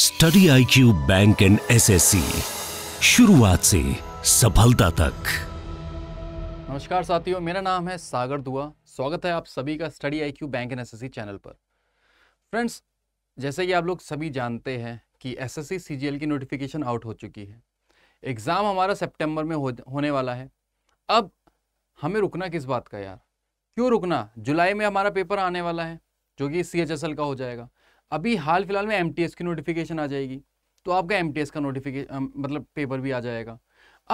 study I Q bank and SSC शुरुआत से सफलता तक नमस्कार साथियों मेरा नाम है सागर दुआ स्वागत है आप सभी का study I Q bank and SSC channel पर फ्रेंड्स जैसे कि आप लोग सभी जानते हैं कि एसएससी सीजीएल की नोटिफिकेशन आउट हो चुकी है एग्ज़ाम हमारा सितंबर में हो, होने वाला है अब हमें रुकना किस बात का यार क्यों रुकना जुलाई में हमारा पेपर आने वाला है जो कि सी का हो जाएगा अभी हाल फिलहाल में एम की नोटिफिकेशन आ जाएगी तो आपका एम का नोटिफिकेशन मतलब पेपर भी आ जाएगा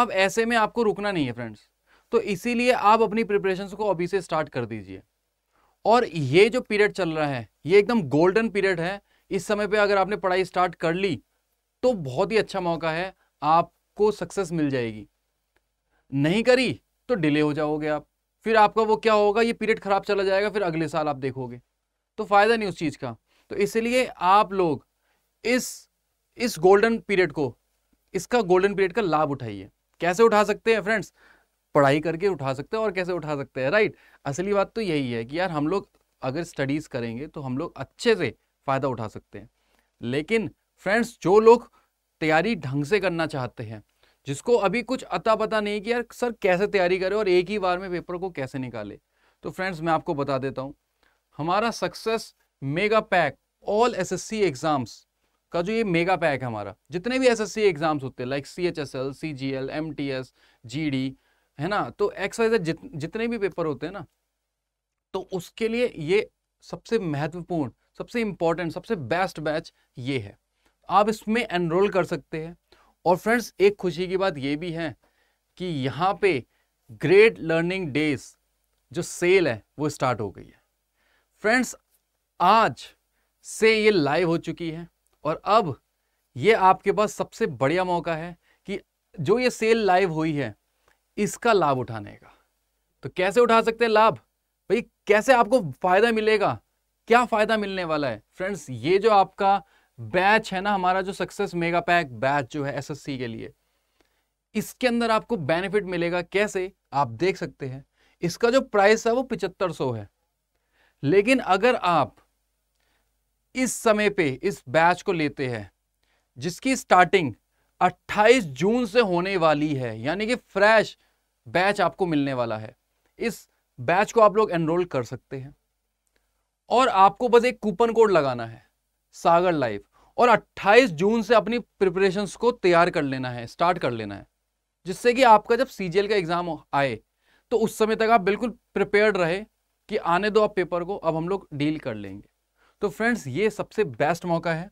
अब ऐसे में आपको रुकना नहीं है फ्रेंड्स तो इसीलिए आप अपनी प्रिपरेशन को अभी से स्टार्ट कर दीजिए और ये जो पीरियड चल रहा है ये एकदम गोल्डन पीरियड है इस समय पे अगर आपने पढ़ाई स्टार्ट कर ली तो बहुत ही अच्छा मौका है आपको सक्सेस मिल जाएगी नहीं करी तो डिले हो जाओगे आप फिर आपका वो क्या होगा ये पीरियड खराब चला जाएगा फिर अगले साल आप देखोगे तो फ़ायदा नहीं उस चीज़ का तो इसलिए आप लोग इस इस गोल्डन पीरियड को इसका गोल्डन पीरियड का लाभ उठाइए कैसे उठा सकते हैं फ्रेंड्स पढ़ाई करके उठा सकते हैं और कैसे उठा सकते हैं राइट असली बात तो यही है कि यार हम लोग अगर स्टडीज़ करेंगे तो हम लोग अच्छे से फ़ायदा उठा सकते हैं लेकिन फ्रेंड्स जो लोग तैयारी ढंग से करना चाहते हैं जिसको अभी कुछ अता पता नहीं कि यार सर कैसे तैयारी करें और एक ही बार में पेपर को कैसे निकाले तो फ्रेंड्स मैं आपको बता देता हूँ हमारा success mega pack all SSC exams का जो ये मेगा पैक है हमारा जितने भी एसएससी एग्जाम्स होते हैं like C H S L C G L M T S G D है ना तो एक्स वाई जेड जितने भी पेपर होते हैं ना तो उसके लिए ये सबसे महत्वपूर्ण सबसे इंपॉर्टेंट सबसे बेस्ट बैच ये है आप इसमें एनरोल कर सकते हैं और फ्रेंड्स एक खुशी की बात ये भी है कि यहाँ पे ग्रेट लर्निंग डेज जो सेल है वो स्टार्ट हो गई है फ्रेंड्स आज से ये लाइव हो चुकी है और अब ये आपके पास सबसे बढ़िया मौका है कि जो ये सेल लाइव हुई है इसका लाभ उठाने का तो कैसे उठा सकते हैं लाभ भाई कैसे आपको फायदा मिलेगा क्या फायदा मिलने वाला है फ्रेंड्स ये जो आपका बैच है ना हमारा जो सक्सेस मेगा पैक बैच जो है एसएससी के लिए इसके अंदर आपको बेनिफिट मिलेगा कैसे आप देख सकते हैं इसका जो प्राइस है वो पिचहत्तर है लेकिन अगर आप इस समय पे इस बैच को लेते हैं जिसकी स्टार्टिंग 28 जून से होने वाली है यानी कि फ्रेश बैच आपको मिलने वाला है इस बैच को आप लोग एनरोल कर सकते हैं और आपको बस एक कूपन कोड लगाना है सागर लाइफ और 28 जून से अपनी प्रिपरेशन को तैयार कर लेना है स्टार्ट कर लेना है जिससे कि आपका जब सी का एग्ज़ाम आए तो उस समय तक आप बिल्कुल प्रिपेयर रहे कि आने दो आप पेपर को अब हम लोग डील कर लेंगे तो फ्रेंड्स ये सबसे बेस्ट मौका है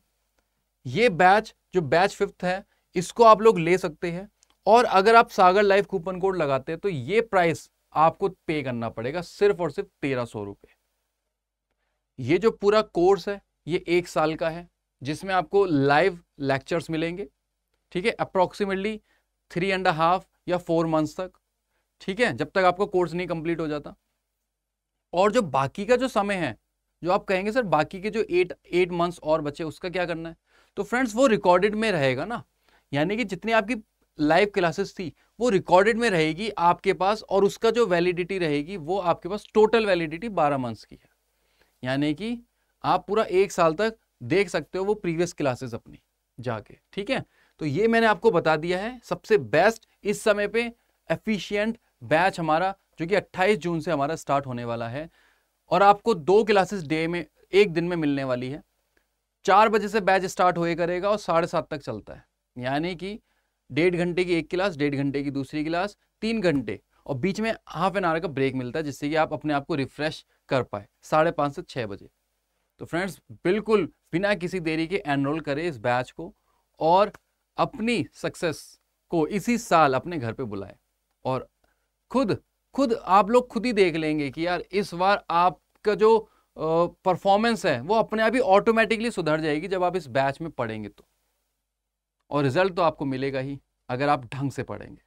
ये बैच जो बैच फिफ्थ है इसको आप लोग ले सकते हैं और अगर आप सागर लाइफ कूपन कोड लगाते हैं तो ये प्राइस आपको पे करना पड़ेगा सिर्फ और सिर्फ तेरह सौ रुपये ये जो पूरा कोर्स है ये एक साल का है जिसमें आपको लाइव लेक्चर्स मिलेंगे ठीक है अप्रॉक्सीमेटली थ्री एंड हाफ या फोर मंथ्स तक ठीक है जब तक आपका कोर्स नहीं कंप्लीट हो जाता और जो बाकी का जो समय है जो आप कहेंगे सर बाकी के जो एट एट मंथ्स और बचे उसका क्या करना है तो फ्रेंड्स वो रिकॉर्डेड में रहेगा ना यानी कि जितनी आपकी लाइव क्लासेस थी वो रिकॉर्डेड में रहेगी आपके पास और उसका जो वैलिडिटी रहेगी वो आपके पास टोटल वैलिडिटी बारह मंथ्स की है यानी कि आप पूरा एक साल तक देख सकते हो वो प्रीवियस क्लासेस अपनी जाके ठीक है तो ये मैंने आपको बता दिया है सबसे बेस्ट इस समय पे एफिशिएंट बैच हमारा जो कि 28 जून से हमारा स्टार्ट होने वाला है और आपको दो क्लासेस डे में एक दिन में मिलने वाली है चार बजे से बैच स्टार्ट होए करेगा और साढ़े सात तक चलता है यानी कि डेढ़ घंटे की एक क्लास डेढ़ घंटे की दूसरी क्लास तीन घंटे और बीच में हाफ एन आवर का ब्रेक मिलता है जिससे कि आप अपने आप को रिफ्रेश कर पाए साढ़े पाँच से छः बजे तो फ्रेंड्स बिल्कुल बिना किसी देरी के एनरोल करें इस बैच को और अपनी सक्सेस को इसी साल अपने घर पे बुलाएं और खुद खुद आप लोग खुद ही देख लेंगे कि यार इस बार आपका जो परफॉर्मेंस है वो अपने आप ही ऑटोमेटिकली सुधर जाएगी जब आप इस बैच में पढ़ेंगे तो और रिजल्ट तो आपको मिलेगा ही अगर आप ढंग से पढ़ेंगे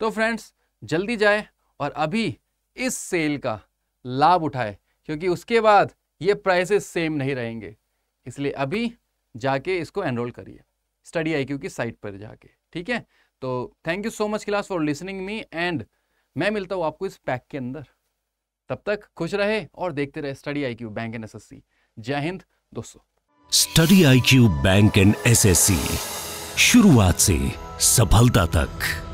तो फ्रेंड्स जल्दी जाए और अभी इस सेल का लाभ उठाए क्योंकि उसके बाद ये प्राइसेस सेम नहीं रहेंगे इसलिए अभी जाके इसको एनरोल करिए स्टडी क्यू की साइट पर जाके ठीक है तो thank you so much class for listening me and मैं मिलता हूँ आपको इस पैक के अंदर तब तक खुश रहे और देखते रहे study I Q bank and S S C जय हिंद दोस्तों study I Q bank and S S C शुरुआत से सफलता तक